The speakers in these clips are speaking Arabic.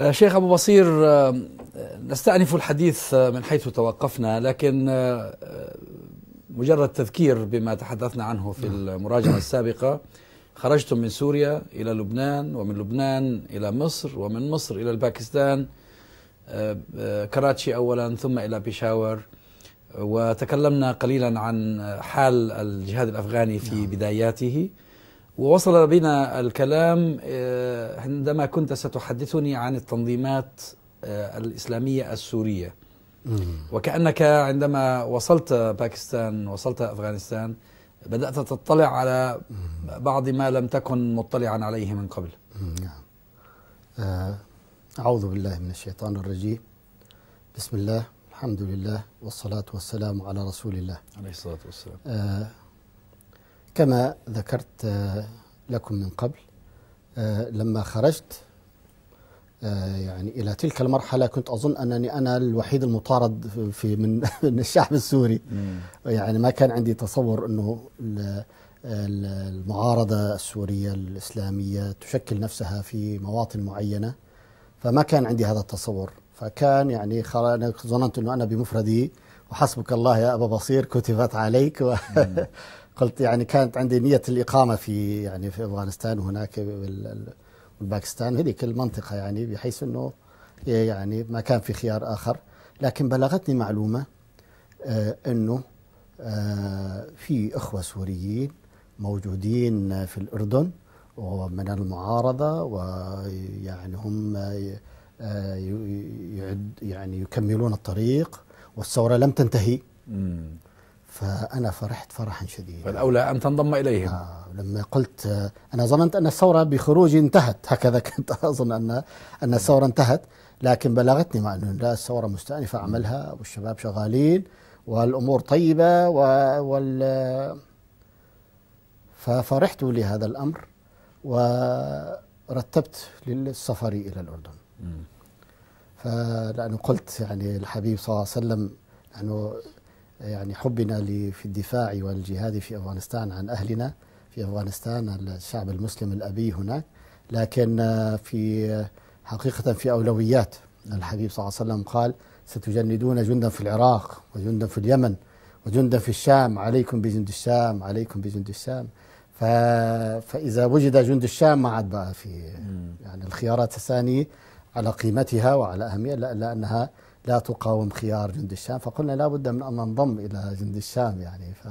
آه، شيخ أبو بصير آه، نستأنف الحديث آه، من حيث توقفنا لكن مجرد تذكير بما تحدثنا عنه في نعم. المراجعة السابقة خرجتم من سوريا إلى لبنان ومن لبنان إلى مصر ومن مصر إلى الباكستان كراتشي أولا ثم إلى بيشاور وتكلمنا قليلا عن حال الجهاد الأفغاني في نعم. بداياته ووصل بنا الكلام آه، عندما كنت ستحدثني عن التنظيمات آه، الإسلامية السورية وكأنك عندما وصلت باكستان وصلت أفغانستان بدأت تطلع على بعض ما لم تكن مطلعا عليه من قبل نعم آه، أعوذ بالله من الشيطان الرجيم بسم الله الحمد لله والصلاة والسلام على رسول الله عليه الصلاة والسلام كما ذكرت آه، لكم من قبل آه، لما خرجت آه، يعني الى تلك المرحله كنت اظن انني انا الوحيد المطارد في من, من الشعب السوري يعني ما كان عندي تصور انه المعارضه السوريه الاسلاميه تشكل نفسها في مواطن معينه فما كان عندي هذا التصور فكان يعني ظننت انه انا بمفردي وحسبك الله يا ابا بصير كتبت عليك و قلت يعني كانت عندي نية الإقامة في يعني في أفغانستان وهناك والباكستان هذيك المنطقة يعني بحيث أنه يعني ما كان في خيار آخر لكن بلغتني معلومة آه أنه آه في إخوة سوريين موجودين في الأردن ومن المعارضة ويعني هم آه، يعد يعني يكملون الطريق والثورة لم تنتهي مم. فأنا فرحت فرحا شديدا فالأولى أن تنضم إليهم آه لما قلت آه أنا ظننت أن الثورة بخروجي انتهت هكذا كنت أظن أن أن الثورة انتهت لكن بلغتني مع أنه لا الثورة مستأنفة عملها والشباب شغالين والأمور طيبة وال ففرحت لهذا الأمر ورتبت للسفر إلى الأردن فلأنه قلت يعني الحبيب صلى الله عليه وسلم أنه يعني يعني حبنا في الدفاع والجهاد في أفغانستان عن أهلنا في أفغانستان الشعب المسلم الأبي هناك لكن آه، في آه، حقيقة في أولويات الحبيب صلى الله عليه وسلم قال ستجندون جندا في العراق وجندا في اليمن وجندا في الشام عليكم بجند الشام عليكم بجند الشام فإذا وجد جند الشام ما عاد بقى في يعني الخيارات الثانية على قيمتها وعلى أهميتها لأنها لا تقاوم خيار جند الشام فقلنا لا بد من أن ننضم إلى جند الشام يعني ف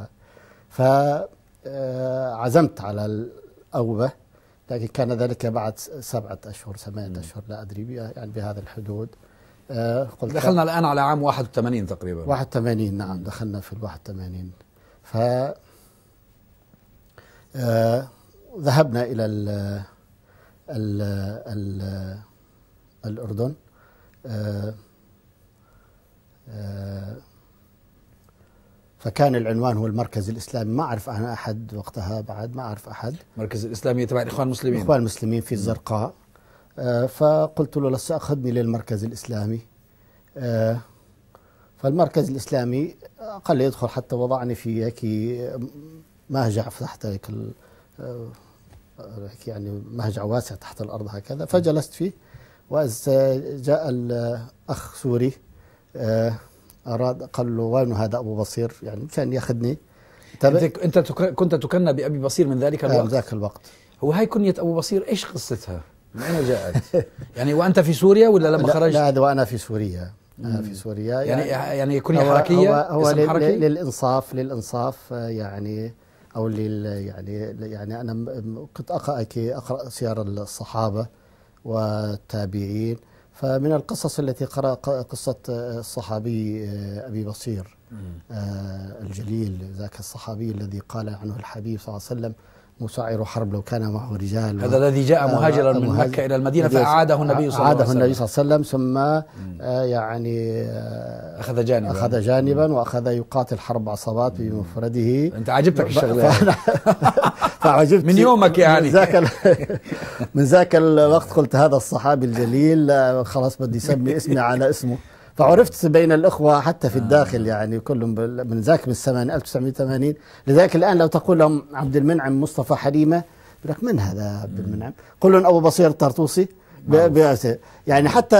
فعزمت آه، على الأوبة لكن كان ذلك بعد سبعة أشهر ثمانية أشهر لا أدري يعني بهذا الحدود آه، قلت دخلنا الآن على عام 81 تقريبا 81 نعم دخلنا في ال 81 ف آه، ذهبنا إلى ال ال ال الأردن آه، فكان العنوان هو المركز الاسلامي ما اعرف انا احد وقتها بعد ما اعرف احد المركز الاسلامي تبع الاخوان المسلمين الاخوان المسلمين في الزرقاء آه، فقلت له لسه اخذني للمركز الاسلامي آه، فالمركز الاسلامي قال لي ادخل حتى وضعني في هيك مهجع تحت هيك يعني مهجع واسع تحت الارض هكذا فجلست فيه واذ جاء الاخ سوري آه، اراد قال له وين هذا ابو بصير يعني كان ياخذني انت انت كنت تكنى بابي بصير من ذلك آه، الوقت ذاك الوقت هو هاي كنيه ابو بصير ايش قصتها؟ من اين جاءت؟ يعني وانت في سوريا ولا لما لا خرجت؟ لا هذا وانا في سوريا أنا في سوريا يعني يعني, يعني, كنيه هو حركيه هو, هو لل حركي؟ للانصاف للانصاف يعني او لل يعني يعني انا كنت اقرا اقرا سير الصحابه والتابعين فمن القصص التي قرأ قصة آه، الصحابي آه، أبي بصير آه، الجليل ذاك الصحابي الذي قال عنه الحبيب صلى الله عليه وسلم مسعر حرب لو كان معه رجال هذا الذي جاء مهاجرا من مهاجر مكة إلى المدينة فأعاده النبي صلى الله عليه وسلم النبي صلى الله عليه وسلم ثم يعني أخذ جانبا أخذ جانبا وأخذ يقاتل حرب عصابات بمفرده أنت عجبتك الشغلة فعجبت من يومك يعني من ذاك من ذاك الوقت قلت هذا الصحابي الجليل خلاص بدي اسمي اسمي على اسمه فعرفت بين الأخوة حتى في الداخل آه. يعني كلهم من ذاك من 1980 لذلك الآن لو تقول لهم عبد المنعم مصطفى حليمة يقول لك من هذا عبد المنعم؟ قل لهم أبو بصير الطرطوسي نعم. يعني حتى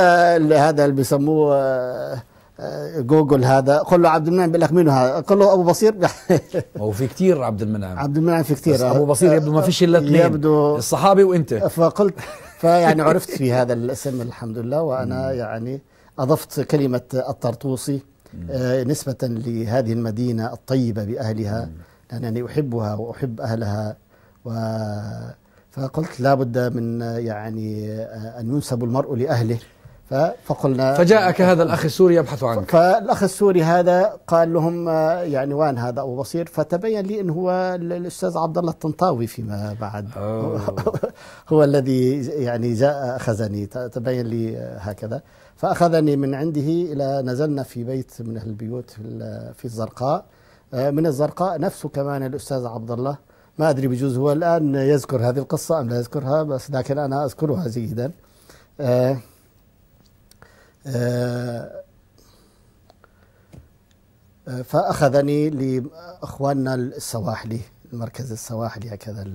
هذا اللي بيسموه آه، آه، جوجل هذا قل له عبد المنعم بيقول لك مين هذا قل له ابو بصير هو في كثير عبد المنعم عبد المنعم في كثير ابو بصير يبدو ما فيش الا اثنين يبدو الصحابي وانت فقلت فيعني عرفت في هذا الاسم الحمد لله وانا يعني اضفت كلمه الطرطوسي آه، نسبه لهذه المدينه الطيبه باهلها لانني احبها واحب اهلها و فقلت لابد من يعني آه، ان ينسب المرء لاهله فقلنا فجاءك هذا الأخ السوري يبحث عنك فالأخ السوري هذا قال لهم آه، يعني وين هذا أبو بصير فتبين لي أنه هو الأستاذ عبد الله الطنطاوي فيما بعد هو الذي يعني جاء أخذني تبين لي آه، هكذا فأخذني من عنده إلى نزلنا في بيت من البيوت في الزرقاء آه، من الزرقاء نفسه كمان الأستاذ عبد الله ما أدري بجوز هو الآن يذكر هذه القصة أم لا يذكرها بس لكن أنا أذكرها جيدا آه، آه، فأخذني لإخواننا السواحلي المركز السواحلي هكذا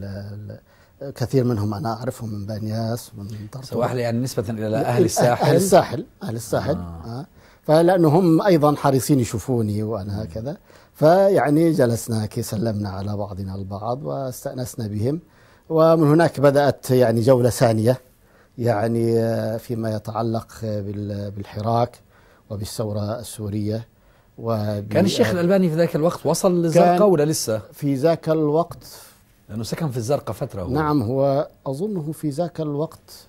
كثير منهم انا اعرفهم من بانياس ومن سواحل يعني نسبه الى اهل الساحل اهل الساحل اهل الساحل آه. آه. فلانه هم ايضا حريصين يشوفوني وانا هكذا فيعني جلسنا كي سلمنا على بعضنا البعض واستانسنا بهم ومن هناك بدات يعني جوله ثانيه يعني آه, فيما يتعلق آه, بالحراك وبالثورة السورية كان الشيخ الألباني في ذاك الوقت وصل للزرقاء ولا لسه؟ في ذاك الوقت لأنه سكن في الزرقاء فترة هو نعم هو أظنه في ذاك الوقت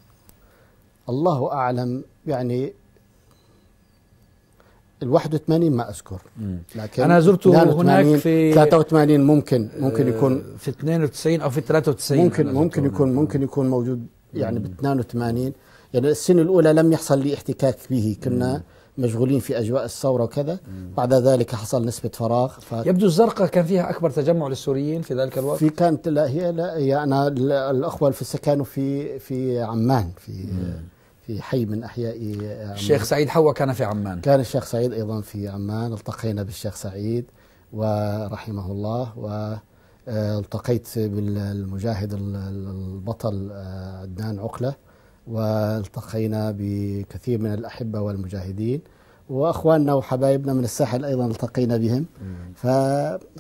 الله أعلم يعني ال 81 ما اذكر لكن انا زرته هناك في 83 ممكن ممكن آه، يكون في 92 او في 93 ممكن ممكن يكون ممكن يكون موجود يعني ب 82 يعني السنه الاولى لم يحصل لي احتكاك به كنا مشغولين في اجواء الثوره وكذا بعد ذلك حصل نسبه فراغ ف... يبدو الزرقاء كان فيها اكبر تجمع للسوريين في ذلك الوقت في كانت لا هي لا هي انا الاخوه في كانوا في في عمان في مم. في حي من احياء الشيخ سعيد حوا كان في عمان كان الشيخ سعيد ايضا في عمان التقينا بالشيخ سعيد ورحمه الله و آه، التقيت بالمجاهد البطل عدنان آه، عقله والتقينا بكثير من الاحبه والمجاهدين واخواننا وحبايبنا من الساحل ايضا التقينا بهم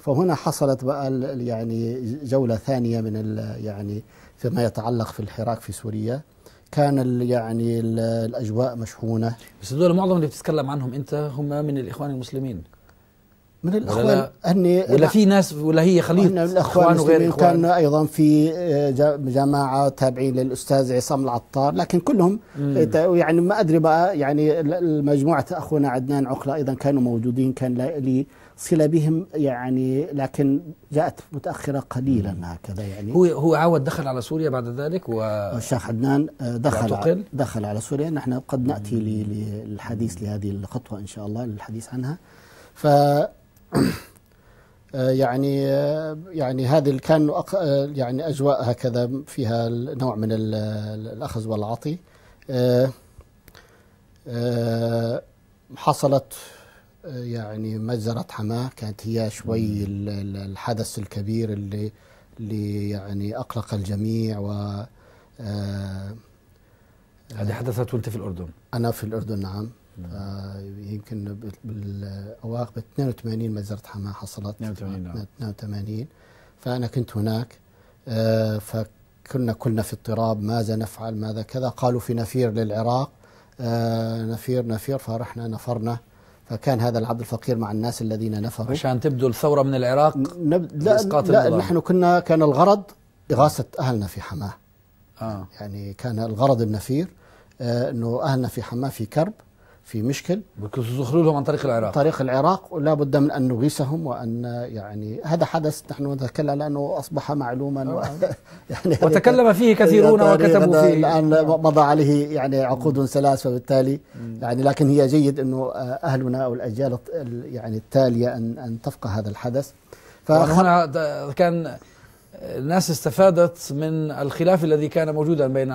فهنا حصلت بقى يعني جوله ثانيه من يعني فيما يتعلق في الحراك في سوريا كان يعني الاجواء مشحونه بس دول معظم اللي بتتكلم عنهم انت هم من الاخوان المسلمين من الاخوان ولا أني ولا في ناس ولا هي خليط من الاخوان وغير كان ايضا في آه، جماعه تابعين للاستاذ عصام العطار لكن كلهم مم. يعني ما ادري بقى يعني مجموعه اخونا عدنان عقله ايضا كانوا موجودين كان لي صله بهم يعني لكن جاءت متاخره قليلا هكذا يعني هو هو عاود دخل على سوريا بعد ذلك و الشيخ عدنان آه، دخل على دخل على سوريا نحن قد ناتي للحديث لهذه الخطوه ان شاء الله للحديث عنها ف آه، يعني آه، يعني هذه كان آه، يعني اجواء هكذا فيها نوع من الاخذ والعطي حصلت يعني مجزرة حماه كانت هي شوي الحدث الكبير اللي اللي يعني اقلق الجميع و هذه حدثت وانت في الاردن انا في الاردن نعم آه، يمكن بالأواخر 82 ما زرت حماه حصلت 82 82 آه. فأنا كنت هناك آه، فكنا كلنا في اضطراب ماذا نفعل ماذا كذا قالوا في نفير للعراق نفير نفير فرحنا نفرنا فكان هذا العبد الفقير مع الناس الذين نفروا عشان تبدو الثورة من العراق نب... لا, لا النظام. نحن كنا كان الغرض إغاثة أهلنا في حماه آه. يعني كان الغرض النفير أنه أهلنا في حماه في كرب في مشكل لهم عن طريق العراق طريق العراق ولا بد من أن نغيثهم وأن يعني هذا حدث نحن نتكلم لأنه أصبح معلوما آه. يعني وتكلم فيه كثيرون وكتبوا فيه الآن آه. مضى عليه يعني عقود ثلاث فبالتالي يعني لكن هي جيد أنه آه، أهلنا أو الأجيال يعني التالية أن أن تفقه هذا الحدث فهنا كان الناس استفادت من الخلاف الذي كان موجودا بين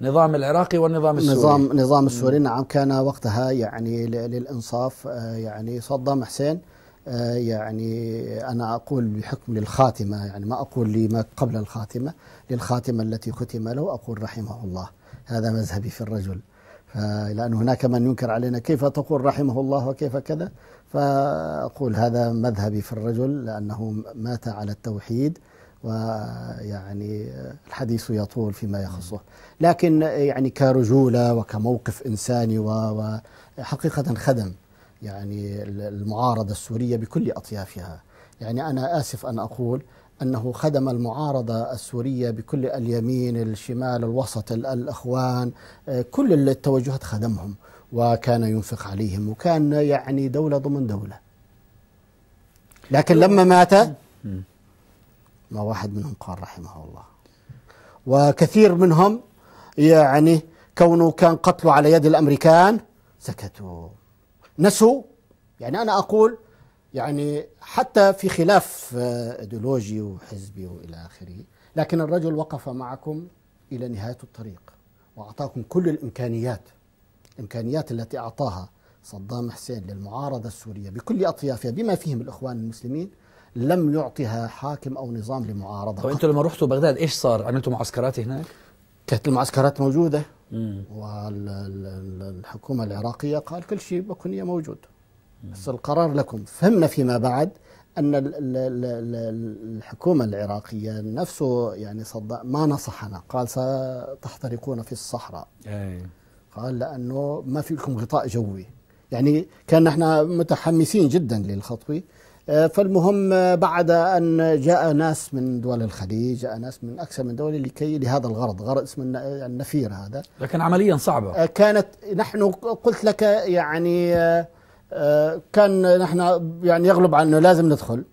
النظام العراقي والنظام السوري نظام نظام السوري نعم كان وقتها يعني للانصاف آه، يعني صدام حسين آه، يعني أنا أقول بحكم للخاتمة يعني ما أقول لما قبل الخاتمة للخاتمة التي ختم له أقول رحمه الله هذا مذهبي في الرجل لأن هناك من ينكر علينا كيف تقول رحمه الله وكيف كذا فأقول هذا مذهبي في الرجل لأنه مات على التوحيد ويعني الحديث يطول فيما يخصه لكن يعني كرجولة وكموقف إنساني وحقيقة خدم يعني المعارضة السورية بكل أطيافها يعني أنا آسف أن أقول أنه خدم المعارضة السورية بكل اليمين الشمال الوسط الأخوان كل التوجهات خدمهم وكان ينفق عليهم وكان يعني دولة ضمن دولة لكن لما مات ما واحد منهم قال رحمه الله وكثير منهم يعني كونه كان قتله على يد الأمريكان سكتوا نسوا يعني أنا أقول يعني حتى في خلاف ايديولوجي وحزبي والى اخره، لكن الرجل وقف معكم الى نهايه الطريق واعطاكم كل الامكانيات. الامكانيات التي اعطاها صدام حسين للمعارضه السوريه بكل اطيافها بما فيهم الاخوان المسلمين لم يعطها حاكم أو نظام لمعارضة طيب انتم لما رحتوا بغداد إيش صار؟ عملتوا معسكرات هناك؟ كانت المعسكرات موجودة والحكومة العراقية قال كل شيء بكونية موجود بس القرار لكم فهمنا فيما بعد أن الحكومة العراقية نفسه يعني صدق ما نصحنا قال ستحترقون في الصحراء قال لأنه ما في لكم غطاء جوي يعني كان احنا متحمسين جدا للخطوة آه، فالمهم آه، بعد أن جاء ناس من دول الخليج جاء ناس من أكثر من دولة لكي لهذا الغرض غرض اسمه النفير هذا لكن عمليا صعبة آه، كانت نحن قلت لك يعني كان نحن يعني يغلب عنه أنه لازم ندخل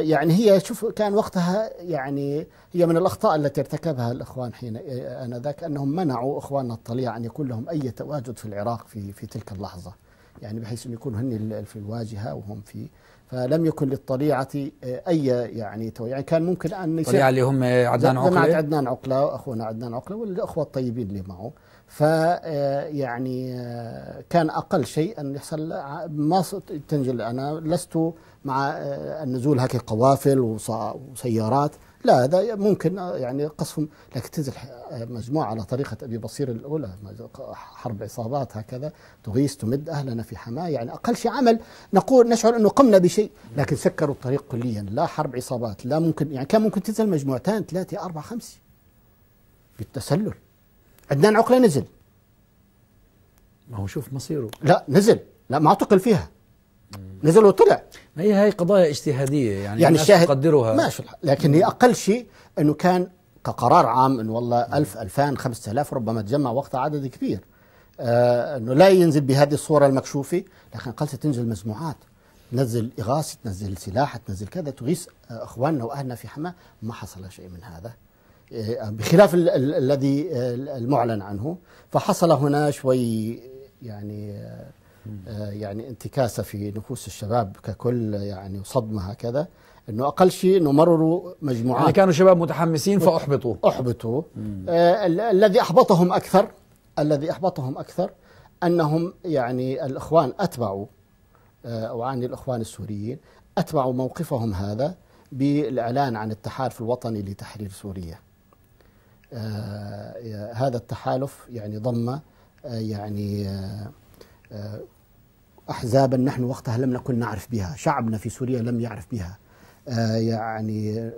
يعني هي شوف كان وقتها يعني هي من الاخطاء التي ارتكبها الاخوان حين انذاك انهم منعوا اخواننا الطليعه ان يكون لهم اي تواجد في العراق في في تلك اللحظه يعني بحيث ان يكونوا هن في الواجهه وهم في فلم يكن للطليعة آه، أي يعني توي يعني كان ممكن أن الطليعة اللي هم عدنان عقلة عدنان عقلة وأخونا عدنان عقلة والأخوة الطيبين اللي معه ف آه، يعني آه، كان أقل شيء أن يحصل ما تنجل أنا لست مع النزول هكي قوافل وسيارات لا هذا ممكن آه، يعني قصفهم لكن تنزل آه، مجموعة على طريقة أبي بصير الأولى حرب عصابات هكذا تغيث تمد أهلنا في حماة يعني أقل شيء عمل نقول نشعر أنه قمنا بشيء لكن سكروا الطريق كليا لا حرب عصابات لا ممكن يعني كان ممكن تنزل مجموعتان ثلاثة أربعة خمسة بالتسلل عدنان عقلة نزل ما هو شوف مصيره لا نزل لا ما اعتقل فيها نزل وطلع ما هي هاي قضايا اجتهاديه يعني, يعني الشاهد تقدرها ماشي لكن هي اقل شيء انه كان كقرار عام انه والله 1000 2000 5000 ربما تجمع وقتها عدد كبير آه انه لا ينزل بهذه الصوره المكشوفه لكن قلت ستنزل مجموعات تنزل اغاثه تنزل سلاح تنزل كذا تغيث آه، اخواننا واهلنا في حماه ما حصل شيء من هذا آه، بخلاف الذي آه، المعلن عنه فحصل هنا شوي يعني آه آه، يعني انتكاسه في نفوس الشباب ككل يعني وصدمه هكذا انه اقل شيء انه مرروا مجموعات يعني كانوا شباب متحمسين فاحبطوا احبطوا آه الذي احبطهم اكثر الذي احبطهم اكثر انهم يعني الاخوان اتبعوا آه وعني الاخوان السوريين اتبعوا موقفهم هذا بالاعلان عن التحالف الوطني لتحرير سوريا آه هذا التحالف يعني ضم آه، يعني آه، أحزابا نحن وقتها لم نكن نعرف بها شعبنا في سوريا لم يعرف بها آه، يعني آه،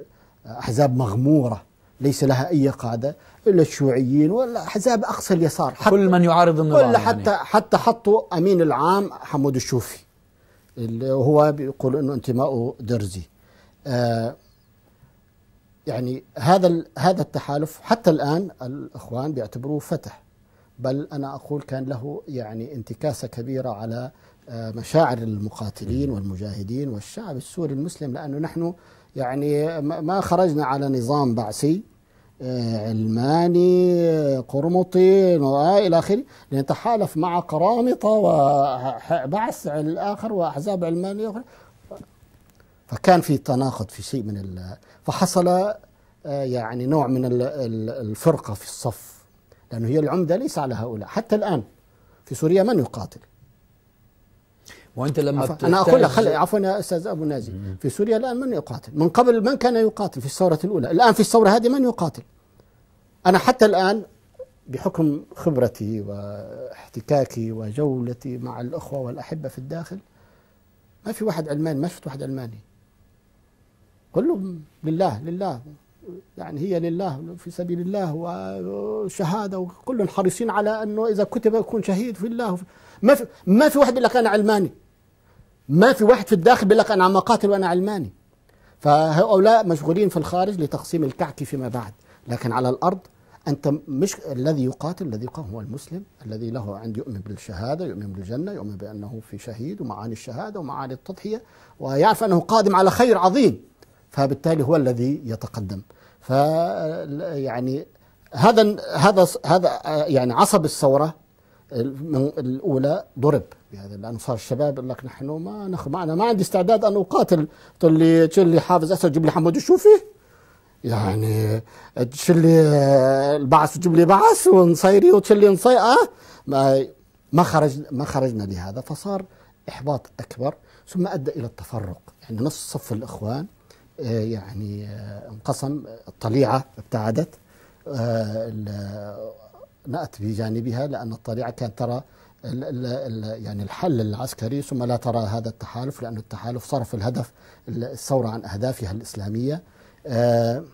أحزاب مغمورة ليس لها أي قاده إلا الشيوعيين ولا أحزاب أقصى اليسار حتى كل من يعارض النظام ولا يعني. حتى يعني. حتى حطوا أمين العام حمود الشوفي اللي هو بيقول أنه انتمائه درزي آه، يعني هذا هذا التحالف حتى الآن الإخوان بيعتبروه فتح بل أنا أقول كان له يعني انتكاسة كبيرة على مشاعر المقاتلين والمجاهدين والشعب السوري المسلم لأنه نحن يعني ما خرجنا على نظام بعثي آه، علماني قرمطي آه، إلى آخره لنتحالف مع قرامطة وبعث الآخر وأحزاب علمانية أخرى فكان في تناقض في شيء من فحصل آه، يعني نوع من الفرقة في الصف لأنه هي العمدة ليس على هؤلاء حتى الآن في سوريا من يقاتل وانت لما عفو. انا اقول لك خل... عفوا يا استاذ ابو نازي في سوريا الان من يقاتل؟ من قبل من كان يقاتل في الثوره الاولى؟ الان في الثوره هذه من يقاتل؟ انا حتى الان بحكم خبرتي واحتكاكي وجولتي مع الاخوه والاحبه في الداخل ما في واحد علماني ما شفت واحد علماني كلهم لله لله يعني هي لله في سبيل الله وشهاده وكلهم حريصين على انه اذا كتب يكون شهيد في الله ما في ما في واحد يقول لك انا علماني ما في واحد في الداخل بيقول لك انا عم اقاتل وانا علماني فهؤلاء مشغولين في الخارج لتقسيم الكعك فيما بعد لكن على الارض انت مش الذي يقاتل الذي يقاتل هو المسلم الذي له عند يؤمن بالشهاده يؤمن بالجنه يؤمن بانه في شهيد ومعاني الشهاده ومعاني التضحيه ويعرف انه قادم على خير عظيم فبالتالي هو الذي يتقدم ف يعني هذا هذا هذا يعني عصب الثوره الاولى ضرب بهذا الانصار الشباب يقول لك نحن ما نخ معنا ما عندي استعداد ان اقاتل تقول شو اللي حافظ اسد جيب لي حمود الشوفي يعني تشلي البعث جيب لي بعث ونصيري وتشلي نصي اه ما ما خرج ما خرجنا لهذا فصار احباط اكبر ثم ادى الى التفرق يعني نص صف الاخوان آه، يعني آه، انقسم الطليعه ابتعدت آه، مأت بجانبها لأن الطليعة كانت ترى الـ الـ الـ يعني الحل العسكري ثم لا ترى هذا التحالف لأن التحالف صرف الهدف الثورة عن أهدافها الإسلامية آه،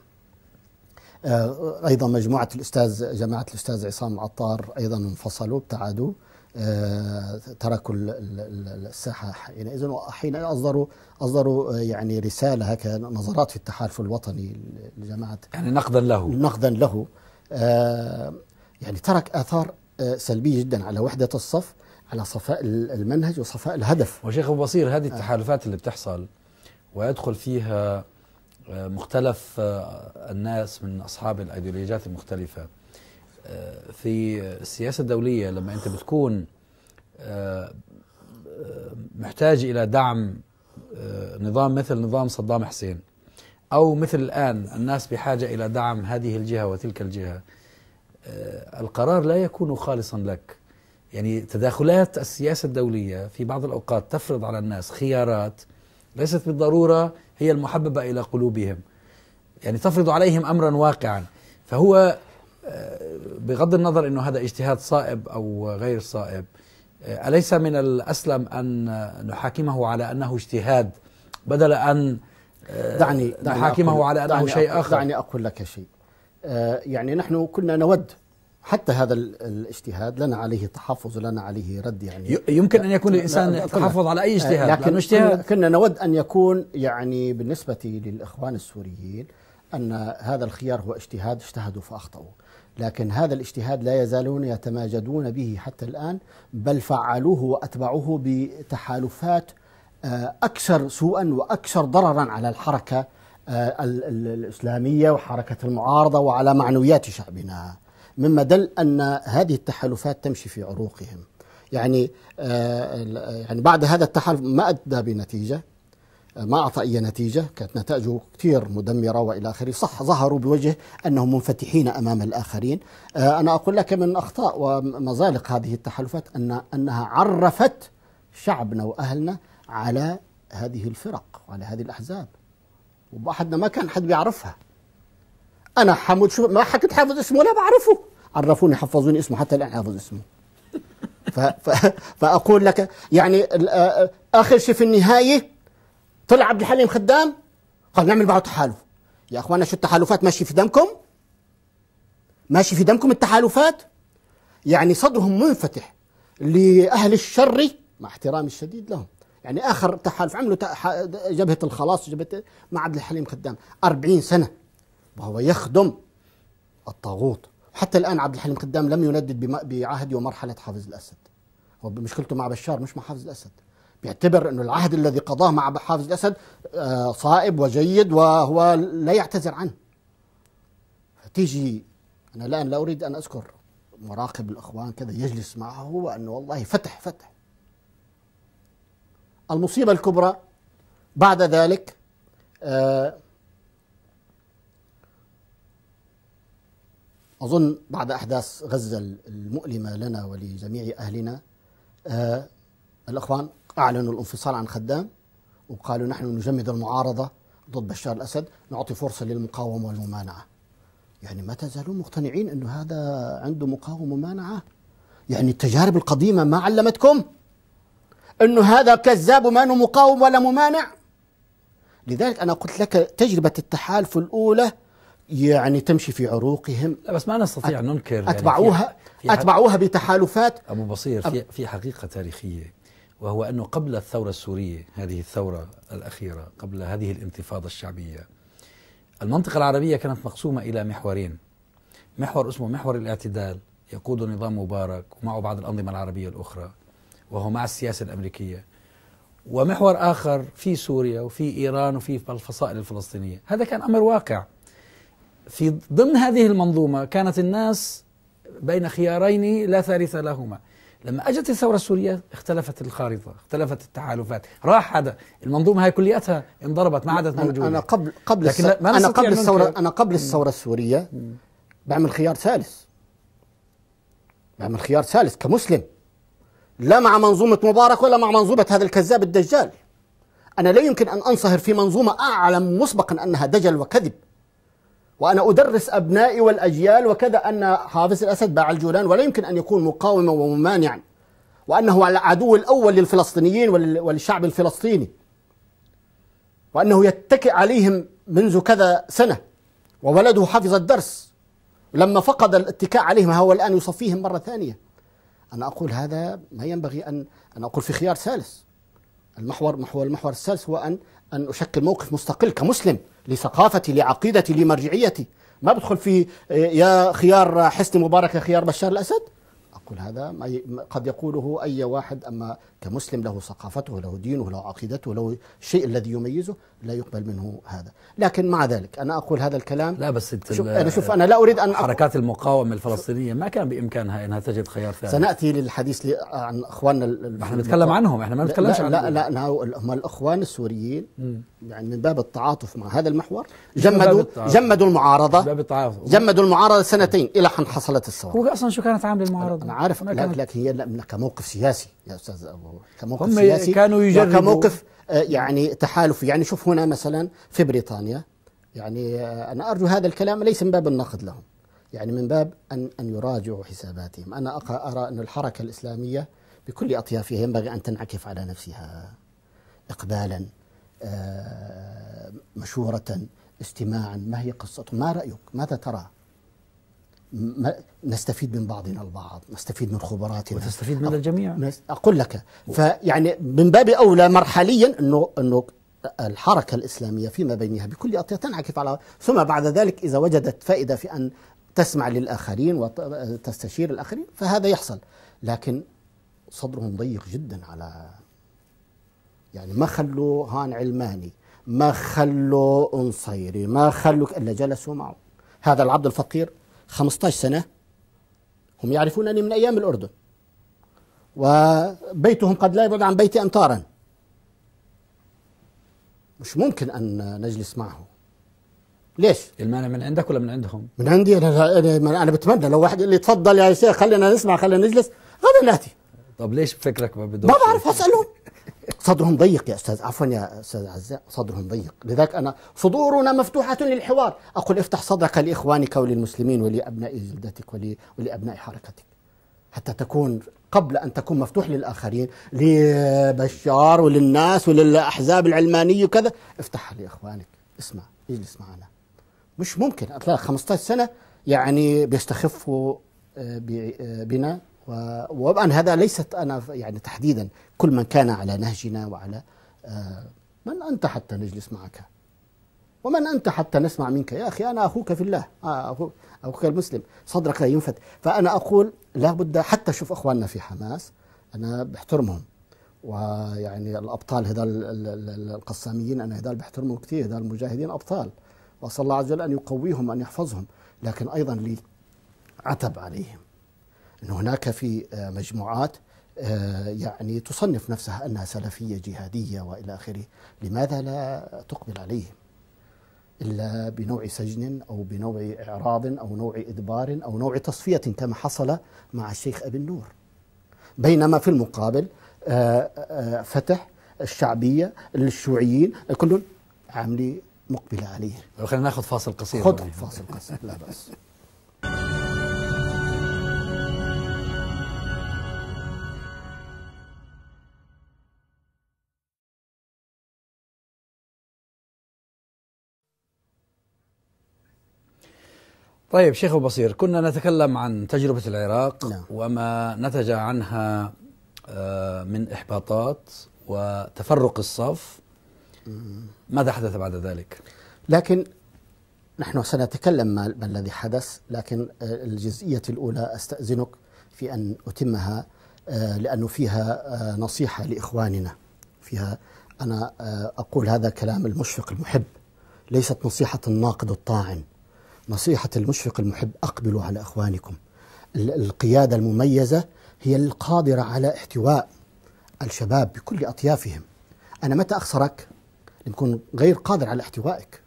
آه، أيضا مجموعة الأستاذ جماعة الأستاذ عصام عطار أيضا انفصلوا ابتعدوا آه، تركوا الساحة حينئذ وحين أصدروا أصدروا يعني رسالة هكا نظرات في التحالف الوطني لجماعة يعني نقدا له نقدا له يعني ترك آثار آه، سلبية جدا على وحدة الصف على صفاء المنهج وصفاء الهدف وشيخ أبو بصير هذه آه. التحالفات اللي بتحصل ويدخل فيها آه، مختلف الناس من أصحاب الأيديولوجيات المختلفة في السياسة الدولية لما أنت بتكون محتاج إلى دعم نظام مثل نظام صدام حسين أو مثل الآن الناس بحاجة إلى دعم هذه الجهة وتلك الجهة آه، القرار لا يكون خالصا لك يعني تداخلات السياسة الدولية في بعض الأوقات تفرض على الناس خيارات ليست بالضرورة هي المحببة إلى قلوبهم يعني تفرض عليهم أمرا واقعا فهو آه، بغض النظر أنه هذا اجتهاد صائب أو غير صائب آه، أليس من الأسلم أن نحاكمه على أنه اجتهاد بدل أن دعني, دعني نحاكمه على أنه دعني شيء آخر دعني أقول لك شيء آه، يعني نحن كنا نود حتى هذا الاجتهاد لنا عليه تحفظ لنا عليه رد يعني يمكن ان يكون الانسان تحفظ على اي آه، اجتهاد لكن اجتهاد كنا نود ان يكون يعني بالنسبه للاخوان السوريين ان هذا الخيار هو اجتهاد اجتهدوا فاخطاوا لكن هذا الاجتهاد لا يزالون يتماجدون به حتى الان بل فعلوه واتبعوه بتحالفات آه، اكثر سوءا واكثر ضررا على الحركه آه، الإسلامية وحركة المعارضة وعلى معنويات شعبنا مما دل أن هذه التحالفات تمشي في عروقهم يعني آه، يعني بعد هذا التحالف ما أدى بنتيجة آه، ما أعطى أي نتيجة كانت نتائجه كثير مدمرة وإلى آخره صح ظهروا بوجه أنهم منفتحين أمام الآخرين أنا أقول لك من أخطاء ومزالق هذه التحالفات أن أنها عرفت شعبنا وأهلنا على هذه الفرق وعلى هذه الأحزاب وبعدنا ما كان حد بيعرفها انا حمود شو ما حكيت حافظ اسمه ولا بعرفه عرفوني حفظوني اسمه حتى الان حافظ اسمه ف... ف... فاقول لك يعني اخر شيء في النهايه طلع عبد الحليم خدام قال نعمل معه تحالف يا اخوانا شو التحالفات ماشي في دمكم ماشي في دمكم التحالفات يعني صدرهم منفتح لاهل الشر مع احترامي الشديد لهم يعني اخر تحالف عمله جبهه الخلاص وجبهه مع عبد الحليم خدام 40 سنه وهو يخدم الطاغوت حتى الان عبد الحليم خدام لم يندد بعهد ومرحله حافظ الاسد هو مشكلته مع بشار مش مع حافظ الاسد بيعتبر انه العهد الذي قضاه مع حافظ الاسد آه، صائب وجيد وهو لا يعتذر عنه تيجي انا الان لا اريد ان اذكر مراقب الاخوان كذا يجلس معه وانه والله فتح فتح المصيبة الكبرى بعد ذلك آه، أظن بعد أحداث غزة المؤلمة لنا ولجميع أهلنا آه، الأخوان أعلنوا الانفصال عن خدام وقالوا نحن نجمد المعارضة ضد بشار الأسد نعطي فرصة للمقاومة والممانعة يعني ما تزالون مقتنعين أنه هذا عنده مقاومة وممانعة يعني التجارب القديمة ما علمتكم انه هذا كذاب وما أنه مقاوم ولا ممانع لذلك أنا قلت لك تجربة التحالف الأولى يعني تمشي في عروقهم لا بس ما نستطيع أن ننكر يعني أتبعوها يعني في أتبعوها بتحالفات أبو بصير في, في حقيقة تاريخية وهو أنه قبل الثورة السورية هذه الثورة الأخيرة قبل هذه الانتفاضة الشعبية المنطقة العربية كانت مقسومة إلى محورين محور اسمه محور الاعتدال يقود نظام مبارك ومعه بعض الأنظمة العربية الأخرى وهو مع السياسة الأمريكية ومحور آخر في سوريا وفي إيران وفي الفصائل الفلسطينية هذا كان أمر واقع في ضمن هذه المنظومة كانت الناس بين خيارين لا ثالث لهما لما اجت الثوره السوريه اختلفت الخارطه، اختلفت التحالفات، راح هذا المنظومه هاي كلياتها انضربت ما عادت موجوده انا قبل قبل لكن ما انا قبل الثوره انا قبل الثوره السوريه بعمل خيار ثالث بعمل خيار ثالث كمسلم لا مع منظومة مبارك ولا مع منظومة هذا الكذاب الدجال أنا لا يمكن أن أنصهر في منظومة أعلم مسبقا أنها دجل وكذب وأنا أدرس أبنائي والأجيال وكذا أن حافظ الأسد باع الجولان ولا يمكن أن يكون مقاوما وممانعا وأنه العدو الأول للفلسطينيين والشعب الفلسطيني وأنه يتكئ عليهم منذ كذا سنة وولده حفظ الدرس لما فقد الاتكاء عليهم هو الآن يصفيهم مرة ثانية أنا أقول هذا ما ينبغي أن انا أقول في خيار ثالث المحور محور المحور الثالث هو أن أن أشكل موقف مستقل كمسلم لثقافتي لعقيدتي لمرجعيتي ما بدخل في آه، يا خيار حسني مبارك يا خيار بشار الأسد كل هذا قد يقوله أي واحد أما كمسلم له ثقافته له دينه له عقيدته له الشيء الذي يميزه لا يقبل منه هذا لكن مع ذلك أنا أقول هذا الكلام لا بس شوف أنا شوف أنا لا أريد أن حركات المقاومة الفلسطينية ما كان بإمكانها أنها تجد خيار ثاني سنأتي للحديث عن إخواننا احنا نتكلم عنهم احنا ما نتكلمش عنهم لا لا, لا, لا, لا هم الإخوان السوريين م. يعني من باب التعاطف مع هذا المحور جمدوا جمدوا المعارضه باب التعاطف جمدوا المعارضه سنتين الى حين حصلت الثوره هو اصلا شو كانت عامله المعارضه؟ انا عارف لكن لك هي كموقف سياسي يا استاذ ابو كموقف هم سياسي كانوا يجربوا كموقف آه، يعني تحالفي يعني شوف هنا مثلا في بريطانيا يعني آه، انا ارجو هذا الكلام ليس من باب النقد لهم يعني من باب ان ان يراجعوا حساباتهم انا ارى ان الحركه الاسلاميه بكل اطيافها ينبغي ان تنعكف على نفسها اقبالا آه، مشورة استماعا ما هي قصته ما رأيك ماذا ترى ما نستفيد من بعضنا البعض نستفيد من خبراتنا وتستفيد من الجميع أقول لك فيعني من باب أولى مرحليا أنه, أنه الحركة الإسلامية فيما بينها بكل أطية تنعكف على ثم بعد ذلك إذا وجدت فائدة في أن تسمع للآخرين وتستشير الآخرين فهذا يحصل لكن صدرهم ضيق جدا على يعني ما خلوا هان علماني ما خلوا انصيري ما خلوا الا جلسوا معه هذا العبد الفقير 15 سنه هم يعرفونني من ايام الاردن وبيتهم قد لا يبعد عن بيتي امتارا مش ممكن ان نجلس معه ليش؟ المانع من عندك ولا من عندهم؟ من عندي انا انا بتمنى لو واحد يقول لي تفضل يا شيخ خلينا نسمع خلينا نجلس غدا ناتي طب ليش بفكرك ما بدوش ما بعرف اسالهم صدرهم ضيق يا استاذ عفوا يا استاذ عزاء صدرهم ضيق لذلك انا صدورنا مفتوحه للحوار اقول افتح صدرك لاخوانك وللمسلمين ولابناء جلدتك ولابناء حركتك حتى تكون قبل ان تكون مفتوح للاخرين لبشار وللناس وللاحزاب العلمانيه وكذا افتحها لاخوانك اسمع اجلس معنا مش ممكن اطلع 15 سنه يعني بيستخفوا آه، آه، بنا وطبعا هذا ليست انا يعني تحديدا كل من كان على نهجنا وعلى آه، من انت حتى نجلس معك ومن انت حتى نسمع منك يا اخي انا اخوك في الله آه، اخوك المسلم صدرك لا ينفت فانا اقول لابد حتى شوف اخواننا في حماس انا بحترمهم ويعني الابطال هذول القساميين انا هذول بحترمهم كثير هذول المجاهدين ابطال واسال الله عز وجل ان يقويهم وان يحفظهم لكن ايضا لي عتب عليهم أن هناك في آه، مجموعات آه، يعني تصنف نفسها أنها سلفية جهادية وإلى آخره لماذا لا تقبل عليهم إلا بنوع سجن أو بنوع إعراض أو نوع إدبار أو نوع تصفية كما حصل مع الشيخ أبي النور بينما في المقابل آه، فتح الشعبية الشيوعيين كلهم عاملين مقبلة عليه خلينا ناخذ فاصل قصير خذ فاصل قصير لا بأس طيب شيخ بصير كنا نتكلم عن تجربة العراق نعم. وما نتج عنها آه، من إحباطات وتفرق الصف ماذا حدث بعد ذلك؟ لكن نحن سنتكلم ما الذي حدث لكن آه، الجزئية الأولى أستأذنك في أن أتمها آه، لأنه فيها نصيحة لإخواننا فيها أنا أقول هذا كلام المشفق المحب ليست نصيحة الناقد الطاعن نصيحة المشفق المحب أقبلوا على إخوانكم القيادة المميزة هي القادرة على احتواء الشباب بكل أطيافهم أنا متى أخسرك نكون غير قادر على احتوائك